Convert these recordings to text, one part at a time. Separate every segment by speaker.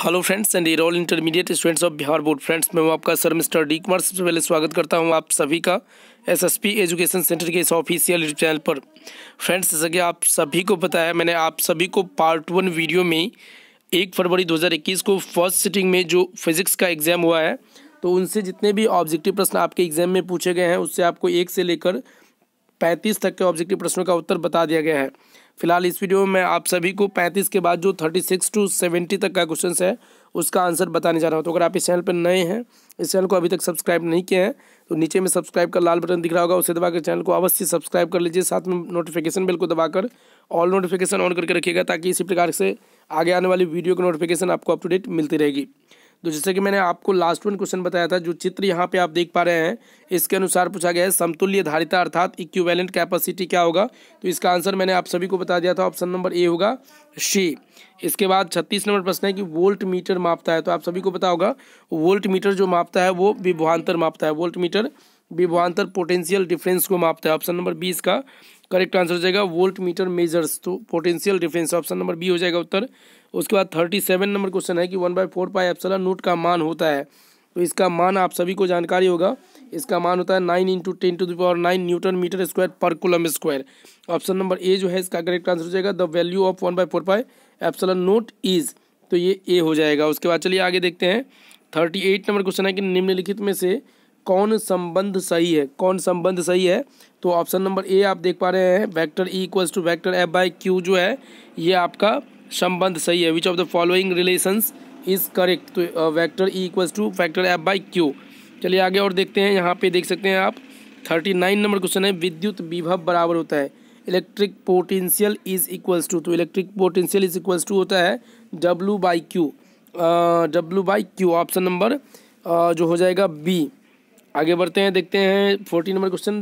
Speaker 1: hello friends and all intermediate students of Bihar board friends मैं हूं आपका सर मिस्टर डी कुमार सबसे पहले स्वागत करता हूं आप सभी का एसएसपी एजुकेशन सेंटर के इस ऑफिशियल यूट्यूब चैनल पर फ्रेंड्स जैसा कि आप सभी को पता है मैंने आप सभी को पार्ट वन वीडियो में एक फरवरी दो को फर्स्ट सिटिंग में जो फिजिक्स का एग्जाम हुआ है तो उनसे जितने भी ऑब्जेक्टिव प्रश्न आपके एग्जाम में पूछे गए हैं उससे आपको एक से लेकर पैंतीस तक के ऑब्जेक्टिव प्रश्नों का उत्तर बता दिया गया है फिलहाल इस वीडियो में आप सभी को 35 के बाद जो 36 टू 70 तक का क्वेश्चन है उसका आंसर बताने जा रहा हूँ तो अगर आप इस चैनल पर नए हैं इस चैनल को अभी तक सब्सक्राइब नहीं किए हैं तो नीचे में सब्सक्राइब का लाल बटन दिख रहा होगा उसे दबाकर चैनल को अवश्य सब्सक्राइब कर लीजिए साथ में नोटिफिकेशन बिल को दबाकर ऑल नोटिफिकेशन ऑन करके रखिएगा ताकि इसी प्रकार से आगे आने वाली वीडियो की नोटिफिकेशन आपको अपडेट मिलती रहेगी तो जैसे कि मैंने आपको लास्ट वन क्वेश्चन बताया था जो चित्र यहाँ पे आप देख पा रहे हैं इसके अनुसार पूछा गया है समतुल्य धारिता अर्थात इक्विवेलेंट कैपेसिटी क्या होगा तो इसका आंसर मैंने आप सभी को बता दिया था ऑप्शन नंबर ए होगा शी इसके बाद छत्तीस नंबर प्रश्न है कि वोल्ट मीटर मापता है तो आप सभी को पता होगा वोल्ट मीटर जो मापता है वो विभवान्तर मापता है वोल्ट मीटर विभवान्तर पोटेंशियल डिफरेंस को मापता है ऑप्शन नंबर बी इसका करेक्ट आंसर हो जाएगा वोल्ट मीटर मेजर्स तो potential difference option number B हो जाएगा उत्तर उसके बाद थर्टी सेवन नंबर क्वेश्चन है कि one by four pi epsilon naught का मान होता है तो इसका मान आप सभी को जानकारी होगा इसका मान होता है nine into ten to the power nine newton meter square पर coulomb square option number A जो है इसका करेक्ट आंसर हो जाएगा the value of one by four pi epsilon naught is तो ये ए हो जाएगा उसके बाद चलिए आगे देखते हैं थर्टी एट नंबर क्वेश्चन है कि निम्नलिखित में से कौन संबंध सही है कौन संबंध सही है तो ऑप्शन नंबर ए आप देख पा रहे हैं vector E equals to vector F by Q जो है ये आपका संबंध सही है which of the following relations is correct तो vector E equals to factor F by Q चलिए आगे और देखते हैं यहाँ पे देख सकते हैं आप थर्टी नाइन नंबर क्वेश्चन है विद्युत विभव बराबर होता है electric potential is equals to तो electric potential is equals to होता है W by Q W by Q option number जो हो जाएगा बी आगे बढ़ते हैं देखते हैं फोर्टी नंबर क्वेश्चन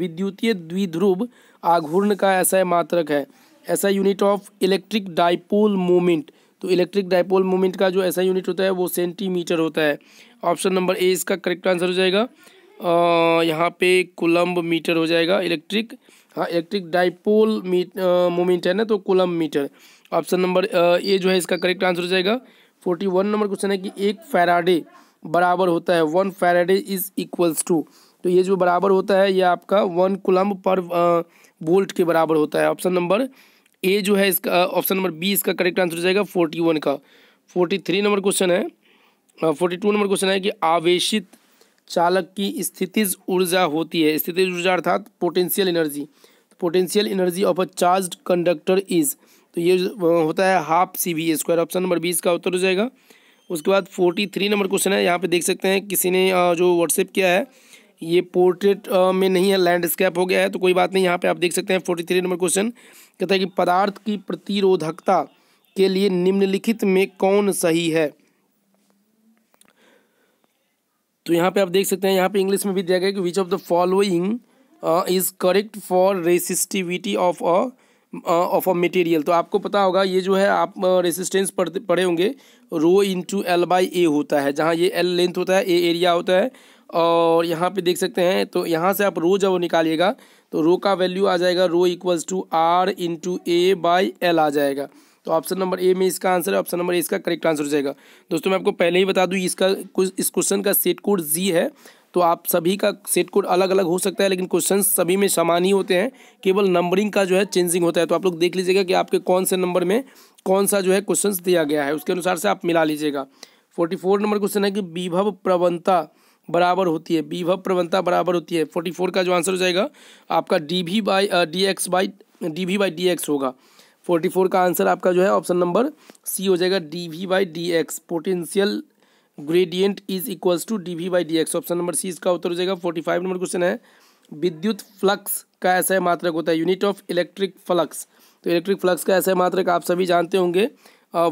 Speaker 1: विद्युतीय द्विध्रुव आघूर्ण का ऐसा मात्रक है ऐसा unit of electric dipole moment तो इलेक्ट्रिक डाइपोल मोमेंट का जो ऐसा यूनिट होता है वो सेंटीमीटर होता है ऑप्शन नंबर ए इसका करेक्ट आंसर हो जाएगा यहाँ पे कोलम्ब मीटर हो जाएगा इलेक्ट्रिक हाँ इलेक्ट्रिक डाइपोल मोमेंट है ना तो coulomb meter option number A जो है इसका करेक्ट आंसर हो जाएगा फोर्टी वन नंबर क्वेश्चन है कि एक फैराडे बराबर होता है one Faraday is equals to तो ये जो बराबर होता है ये आपका वन कोलम्ब पर वोल्ट के बराबर होता है ऑप्शन नंबर ए जो है इसका ऑप्शन नंबर बी इसका करेक्ट आंसर हो जाएगा फोर्टी वन का फोर्टी थ्री नंबर क्वेश्चन है फोर्टी टू नंबर क्वेश्चन है कि आवेशित चालक की स्थितिज ऊर्जा होती है स्थितिज ऊर्जा अर्थात potential energy potential energy of a charge conductor is तो ये होता है half C B square option number बीस का उत्तर हो जाएगा उसके बाद फोर्टी थ्री नंबर क्वेश्चन है यहाँ पे देख सकते हैं किसी ने जो व्हाट्सएप किया है ये पोर्ट्रेट में नहीं है लैंडस्केप हो गया है तो कोई बात नहीं यहाँ पे आप देख सकते हैं फोर्टी थ्री नंबर क्वेश्चन कहता है कि पदार्थ की प्रतिरोधकता के लिए निम्नलिखित में कौन सही है तो यहाँ पे आप देख सकते हैं यहाँ पे इंग्लिश में भी दिया गया कि which of the following is correct for resistivity of a of a material तो आपको पता होगा ये जो है आप रेसिस्टेंस पढ़ पढ़े होंगे rho into L by A होता है जहाँ ये एल लेंथ होता है ए एरिया होता है और यहाँ पे देख सकते हैं तो यहाँ से आप रो जब निकालिएगा तो रो का वैल्यू आ जाएगा rho equals to R into A by L आ जाएगा तो ऑप्शन नंबर ए में इसका आंसर है ऑप्शन नंबर ए इसका करेक्ट आंसर हो जाएगा दोस्तों मैं आपको पहले ही बता दूँ इसका इस क्वेश्चन का सेट कोड जी है तो आप सभी का सेट कोड अलग अलग हो सकता है लेकिन क्वेश्चन सभी में समान ही होते हैं केवल नंबरिंग का जो है चेंजिंग होता है तो आप लोग देख लीजिएगा कि आपके कौन से नंबर में कौन सा जो है क्वेश्चन दिया गया है उसके अनुसार से आप मिला लीजिएगा फोर्टी फोर नंबर क्वेश्चन है कि विभव प्रवणता बराबर होती है विभव प्रवणता बराबर होती है फोर्टी फोर का जो आंसर हो जाएगा आपका D V by D X by D V by D X होगा फोर्टी फोर का आंसर आपका जो है ऑप्शन नंबर सी हो जाएगा D V by D X potential gradient is equals to D V by D X option number C इसका उत्तर हो जाएगा फोर्टी फाइव नंबर क्वेश्चन है विद्युत फ्लक्स का ऐसा है मात्रक होता है यूनिट ऑफ इलेक्ट्रिक फ्लक्स तो इलेक्ट्रिक फ्लक्स का ऐसा है मात्रक आप सभी जानते होंगे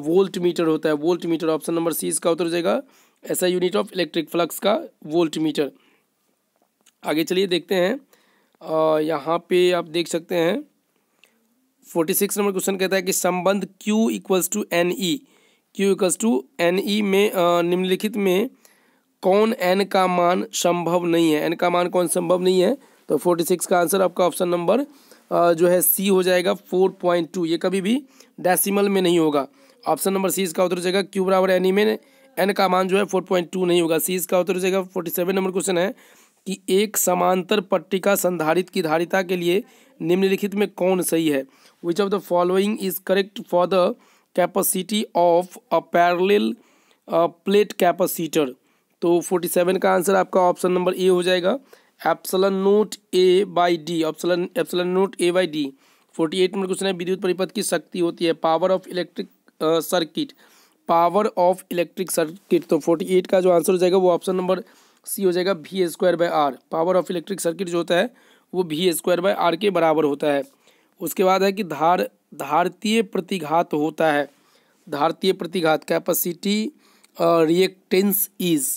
Speaker 1: वोल्ट मीटर होता है volt meter option number C इसका उत्तर हो जाएगा ऐसा यूनिट ऑफ इलेक्ट्रिक फ्लक्स का वोल्ट मीटर आगे चलिए देखते हैं यहाँ पे आप देख सकते हैं फोर्टी सिक्स नंबर क्वेश्चन कहता है कि संबंध Q equals to N E Q equals to N E में निम्नलिखित में कौन एन का मान संभव नहीं है एन का मान कौन संभव नहीं है तो फोर्टी सिक्स का आंसर आपका ऑप्शन नंबर जो है सी हो जाएगा फोर पॉइंट टू ये कभी भी डेसिमल में नहीं होगा ऑप्शन नंबर सी इसका उत्तर जाएगा क्यू बराबर एन ई e में एन का मान जो है फोर पॉइंट टू नहीं होगा सी इसका उत्तर हो जाएगा फोर्टी सेवन नंबर क्वेश्चन है कि एक समांतर पट्टिका संधारित की धारिता के लिए निम्नलिखित में कौन सही है which of the following is correct for the capacity of a parallel plate capacitor तो फोर्टी सेवन का आंसर आपका ऑप्शन नंबर ए हो जाएगा epsilon naught A by D epsilon epsilon naught A by D forty eight number question है विद्युत परिपथ की शक्ति होती है power of electric circuit uh, power of electric circuit तो फोर्टी एट का जो आंसर हो जाएगा वो ऑप्शन नंबर सी हो जाएगा V square by R power of electric circuit जो होता है वो भी स्क्वायर बाय आर के बराबर होता है उसके बाद है कि धार धारतीय प्रतिघात होता है धारतीय प्रतिघात कैपेसिटी रिएक्टेंस इज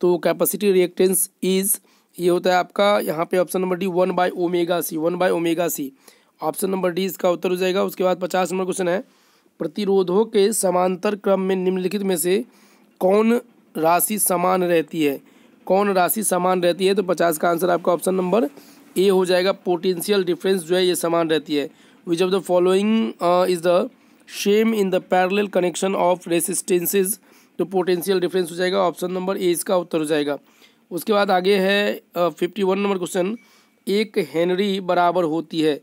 Speaker 1: तो कैपेसिटी रिएक्टेंस इज ये होता है आपका यहाँ पे option number D one by omega C one by omega C option number D इसका उत्तर हो जाएगा उसके बाद पचास नंबर क्वेश्चन है प्रतिरोधों के समांतर क्रम में निम्नलिखित में से कौन राशि समान रहती है कौन राशि समान रहती है तो पचास का आंसर आपका ऑप्शन नंबर ए हो जाएगा पोटेंशियल डिफरेंस जो है ये समान रहती है which of the following is the same in the parallel connection of resistances तो पोटेंशियल डिफरेंस हो जाएगा ऑप्शन नंबर ए इसका उत्तर हो जाएगा उसके बाद आगे है फिफ्टी वन नंबर क्वेश्चन एक हैंनरी बराबर होती है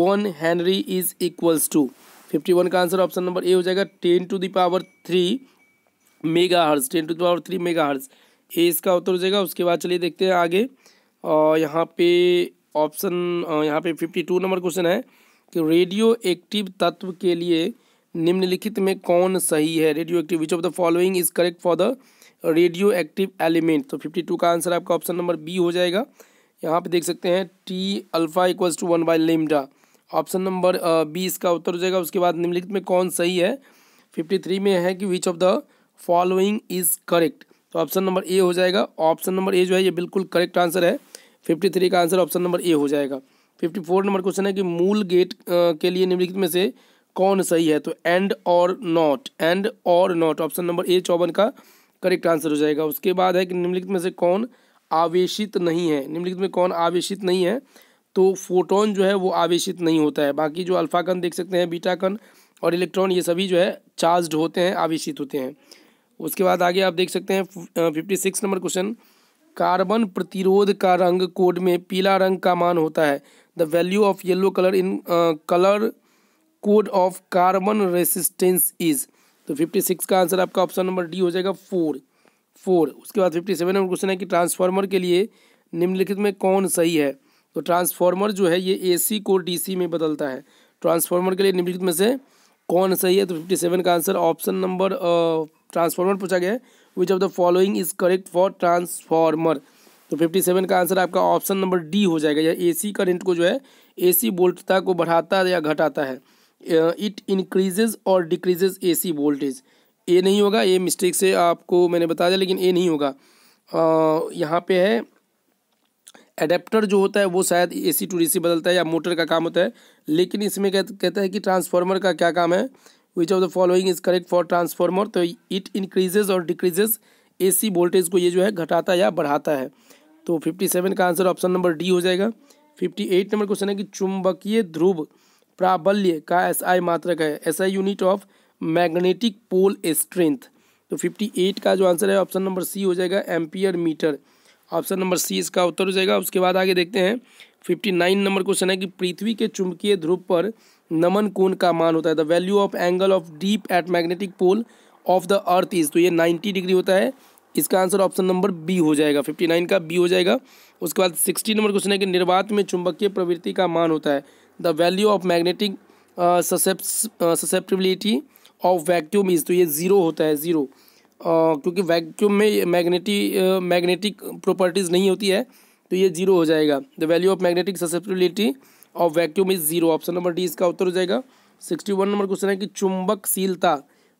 Speaker 1: one henry is equals to fifty one का आंसर ऑप्शन नंबर ए हो जाएगा ten to the power three mega hertz ten to the power three mega hertz A इसका उत्तर हो जाएगा उसके बाद चलिए देखते हैं आगे और यहाँ पे ऑप्शन यहाँ पे फिफ्टी टू नंबर क्वेश्चन है कि रेडियो एक्टिव तत्व के लिए निम्नलिखित में कौन सही है radioactive which of the following is correct for the radioactive element तो फिफ्टी टू का आंसर आपका ऑप्शन नंबर बी हो जाएगा यहाँ पे देख सकते हैं T alpha equals to one by lambda option number B इसका उत्तर हो जाएगा उसके बाद निम्नलिखित में कौन सही है फिफ्टी थ्री में है कि which of the following is correct तो ऑप्शन नंबर ए हो जाएगा ऑप्शन नंबर ए जो है ये बिल्कुल करेक्ट आंसर है फिफ्टी थ्री का आंसर ऑप्शन नंबर ए हो जाएगा फिफ्टी फोर नंबर क्वेश्चन है कि मूल गेट के लिए निम्नलिखित में से कौन सही है तो and or not and or not option number A चौवन का करेक्ट आंसर हो जाएगा उसके बाद है कि निम्नलिखित में से कौन आवेशित नहीं है निम्नलिखित में कौन आवेशित नहीं है तो फोटोन जो है वो आवेशित नहीं होता है बाकी जो अल्फा कण देख सकते हैं बीटा कण और इलेक्ट्रॉन ये सभी जो है चार्ज होते हैं आवेशित होते हैं उसके बाद आगे आप देख सकते हैं fifty six number question carbon प्रतिरोध का रंग कोड में पीला रंग का मान होता है the value of yellow colour in colour code of carbon resistance is तो फिफ्टी सिक्स का आंसर आपका ऑप्शन नंबर डी हो जाएगा फोर फोर उसके बाद फिफ्टी सेवन नंबर क्वेश्चन है कि ट्रांसफार्मर के लिए निम्नलिखित में कौन सही है तो ट्रांसफार्मर जो है ये एसी को डीसी में बदलता है ट्रांसफार्मर के लिए निम्नलिखित में से कौन सही है तो फिफ्टी सेवन का आंसर ऑप्शन नंबर ट्रांसफार्मर पूछा गया है which of the following is correct for transformer तो फिफ्टी सेवन का आंसर आपका ऑप्शन नंबर डी हो जाएगा या ए सी करेंट को जो है ए सी वोल्टता को बढ़ाता या घटाता है it increases or decreases A C voltage A नहीं होगा ये मिस्टेक से आपको मैंने बता दिया लेकिन ए नहीं होगा यहाँ पे है एडेप्टर जो होता है वो शायद ए सी टू सी बदलता है या मोटर का काम होता है लेकिन इसमें कह कहता है कि ट्रांसफार्मर का क्या काम है which of the following is correct for transformer तो it increases or decreases A C voltage को ये जो है घटाता या बढ़ाता है तो फिफ्टी सेवन का आंसर ऑप्शन नंबर डी हो जाएगा फिफ्टी एट नंबर क्वेश्चन है कि चुंबकीय ध्रुव प्राबल्य का एस आई मात्रक है S I unit of magnetic pole strength तो फिफ्टी एट का जो आंसर है ऑप्शन नंबर सी हो जाएगा ampere metre option number C इसका उत्तर हो जाएगा उसके बाद आगे देखते हैं फिफ्टी नाइन नंबर क्वेश्चन है कि पृथ्वी के चुंबकीय ध्रुव पर नमन कोण का मान होता है the value of angle of dip at magnetic pole of the earth is तो ये नाइन्टी डिग्री होता है इसका आंसर ऑप्शन नंबर बी हो जाएगा फिफ्टी नाइन का बी हो जाएगा उसके बाद सिक्सटी नंबर क्वेश्चन है कि निर्वात में चुंबकीय प्रवृत्ति का मान होता है the value of magnetic susceptibility of vacuum is तो ये जीरो होता है जीरो क्योंकि वैक्यूम में मैग्नेटी मैग्नेटिक प्रॉपर्टीज़ नहीं होती है तो ये जीरो हो जाएगा the value of magnetic susceptibility of vacuum is zero option number D इसका उत्तर हो जाएगा सिक्सटी वन नंबर क्वेश्चन है कि चुंबकशीलता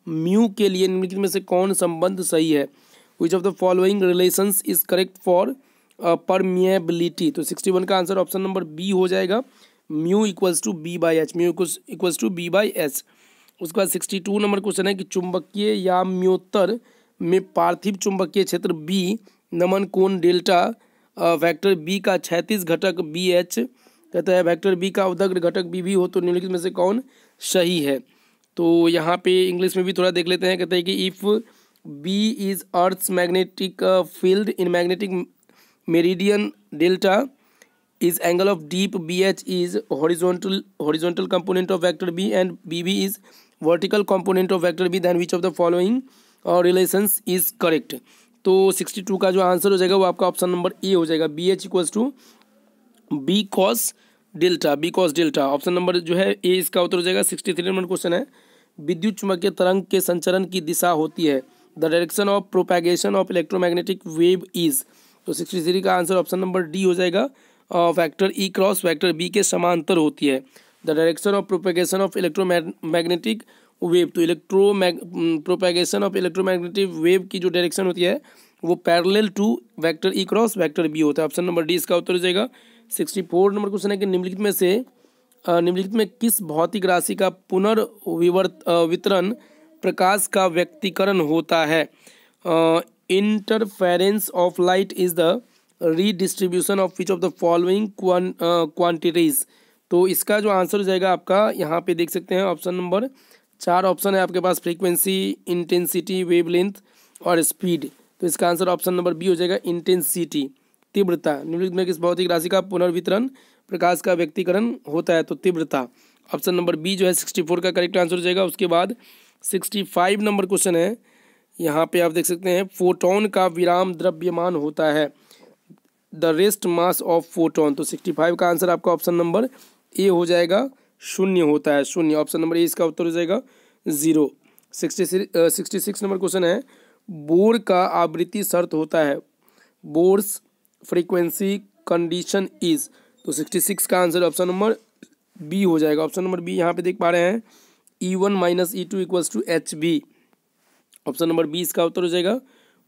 Speaker 1: म्यू के लिए निम्नलिखित में से कौन संबंध सही है which of the following relation is correct for permeability तो सिक्सटी वन का आंसर ऑप्शन नंबर बी हो जाएगा mu equals to B by H mu equals to B by H उसके बाद सिक्सटी टू नंबर क्वेश्चन है कि चुंबकीय म्योत्तर में पार्थिव चुंबकीय क्षेत्र बी नमन कोण डेल्टा वेक्टर बी का छैतीस घटक बी एच कहता है वेक्टर बी का उदग्र घटक बी भी हो तो निम्नलिखित में से कौन सही है तो यहाँ पे इंग्लिश में भी थोड़ा देख लेते हैं कहते हैं कि if B is earth magnetic field in magnetic meridian delta is angle of dip B H is horizontal horizontal component of vector B and B B is vertical component of vector B then which of the following or relations is correct तो sixty two का जो answer हो जाएगा वो आपका option number A हो जाएगा B H equals to B cos delta B cos delta option number जो है ए इसका उत्तर हो जाएगा सिक्सटी थ्री नंबर क्वेश्चन है विद्युत चुंबकीय तरंग के संचरण की दिशा होती है the direction of propagation of electromagnetic wave is तो सिक्सटी थ्री का आंसर ऑप्शन नंबर डी हो जाएगा vector E cross vector B के समांतर होती है direction of propagation of electromagnetic wave तो electro propagation of electromagnetic wave mm, की जो डायरेक्शन होती है वो parallel to vector E cross vector B होता है ऑप्शन नंबर डी इसका उत्तर हो जाएगा सिक्सटी फोर नंबर क्वेश्चन है कि निम्नलिखित में से निम्नलिखित में किस भौतिक राशि का पुनर्विवर्त वितरण प्रकाश का व्यक्तिकरण होता है interference of light is the redistribution of which of the following quantities तो इसका जो आंसर हो जाएगा आपका यहाँ पे देख सकते हैं ऑप्शन नंबर चार ऑप्शन है आपके पास फ्रीक्वेंसी इंटेंसिटी वेवलेंथ और स्पीड तो इसका आंसर ऑप्शन नंबर बी हो जाएगा इंटेंसिटी तीव्रता निम्नलिखित में किस भौतिक राशि का पुनर्वितरण प्रकाश का व्यक्तिकरण होता है तो तीव्रता ऑप्शन नंबर बी जो है सिक्सटी फोर का करेक्ट आंसर हो जाएगा उसके बाद सिक्सटी फाइव नंबर क्वेश्चन है यहाँ पर आप देख सकते हैं फोटोन का विराम द्रव्यमान होता है the rest mass of photon तो सिक्सटी फाइव का आंसर आपका ऑप्शन नंबर ए हो जाएगा शून्य होता है शून्य ऑप्शन नंबर ए इसका उत्तर हो जाएगा zero sixty six number question है बोर का आवृत्ति शर्त होता है बोर्स फ्रीक्वेंसी कंडीशन इज तो सिक्सटी सिक्स का आंसर ऑप्शन नंबर बी हो जाएगा ऑप्शन नंबर बी यहाँ पे देख पा रहे हैं E one minus E two equals to H B option number B इसका उत्तर हो जाएगा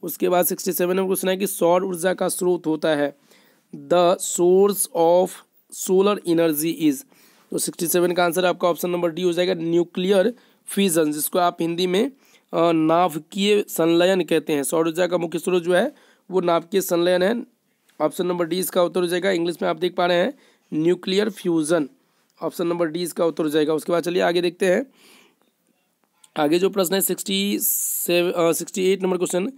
Speaker 1: उसके बाद सिक्सटी सेवन नंबर क्वेश्चन है कि सौर ऊर्जा का स्रोत होता है the source of solar energy is तो सिक्सटी सेवन का आंसर आपका ऑप्शन नंबर डी हो जाएगा न्यूक्लियर फ्यूजन जिसको आप हिंदी में नाभिकीय संलयन कहते हैं सौर ऊर्जा का मुख्य स्रोत जो है वो नाभिकीय संलयन है ऑप्शन नंबर डी इसका उत्तर हो जाएगा इंग्लिश में आप देख पा रहे हैं nuclear fusion option number D इसका उत्तर हो जाएगा उसके बाद चलिए आगे देखते हैं आगे जो प्रश्न है sixty seven sixty eight number question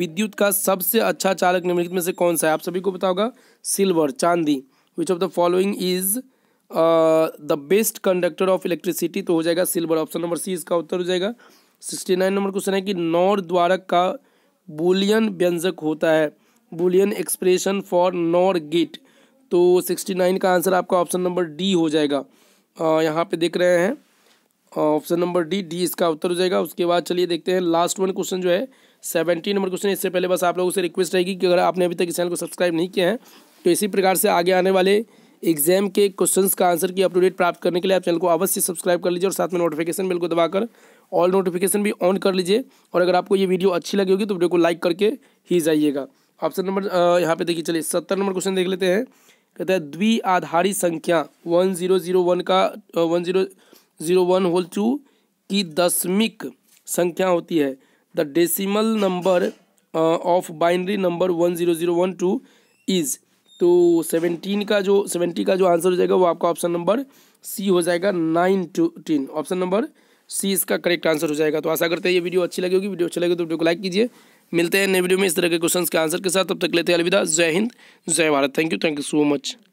Speaker 1: विद्युत का सबसे अच्छा चालक निम्नलिखित में से कौन सा है आप सभी को बताओगा सिल्वर चांदी which of the following is the best conductor of electricity तो हो जाएगा सिल्वर ऑप्शन नंबर सी इसका उत्तर हो जाएगा सिक्सटी नाइन नंबर क्वेश्चन है कि नॉर द्वारक का बुलियन व्यंजक होता है Boolean expression for NOR gate तो सिक्सटी नाइन का आंसर आपका ऑप्शन नंबर डी हो जाएगा uh, यहाँ पे देख रहे हैं ऑप्शन नंबर डी डी इसका उत्तर हो जाएगा उसके बाद चलिए देखते हैं लास्ट वन क्वेश्चन जो है सेवेंटी नंबर क्वेश्चन इससे पहले बस आप लोगों से रिक्वेस्ट रहेगी कि अगर आपने अभी तक इस चैनल को सब्सक्राइब नहीं किया है तो इसी प्रकार से आगे आने वाले एग्जाम के क्वेश्चन का आंसर की अपडेट प्राप्त करने के लिए आप चैनल को अवश्य सब्सक्राइब कर लीजिए और साथ में नोटिफिकेशन बिल को दबाकर ऑल नोटिफिकेशन भी ऑन कर लीजिए और अगर आपको ये वीडियो अच्छी लगी होगी तो वीडियो को लाइक करके ही जाइएगा ऑप्शन नंबर यहाँ पे देखिए चलिए सत्तर नंबर क्वेश्चन देख लेते हैं कहते हैं द्वि आधारित संख्या वन जीरो जीरो वन का one zero zero one whole two की दशमिक संख्या होती है the decimal number of binary number one zero zero one two is तो सेवनटीन का जो सेवेंटी का जो आंसर हो जाएगा वो आपका ऑप्शन नंबर सी हो जाएगा nine two teen option number C इसका करेक्ट आंसर हो जाएगा तो आशा करते हैं ये वीडियो अच्छी लगी होगी वीडियो अच्छी लगे तो वीडियो को लाइक कीजिए मिलते हैं नए वीडियो में इस तरह के क्वेश्चन के आंसर के साथ तब तक लेते हैं अलविदा जय हिंद जय Bharat thank you thank you so much